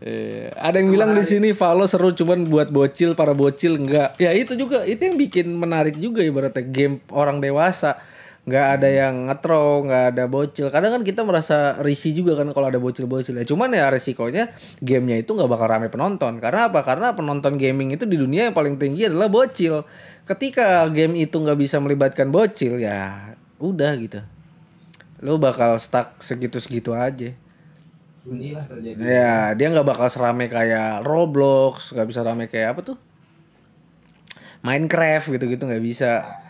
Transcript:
Eh, Ada yang bilang di sini Valo seru cuman buat bocil para bocil enggak. Ya itu juga itu yang bikin menarik juga ibaratnya game orang dewasa. Enggak ada yang ngetro, enggak ada bocil. Kadang kan kita merasa risih juga kan kalau ada bocil-bocil. Ya cuman ya resikonya gamenya itu enggak bakal rame penonton. Karena apa? Karena penonton gaming itu di dunia yang paling tinggi adalah bocil. Ketika game itu enggak bisa melibatkan bocil ya udah gitu. Lo bakal stuck segitu-segitu aja sunyi terjadi. Ya, dia nggak bakal serame kayak Roblox, nggak bisa rame kayak apa tuh? Minecraft gitu-gitu nggak -gitu, bisa.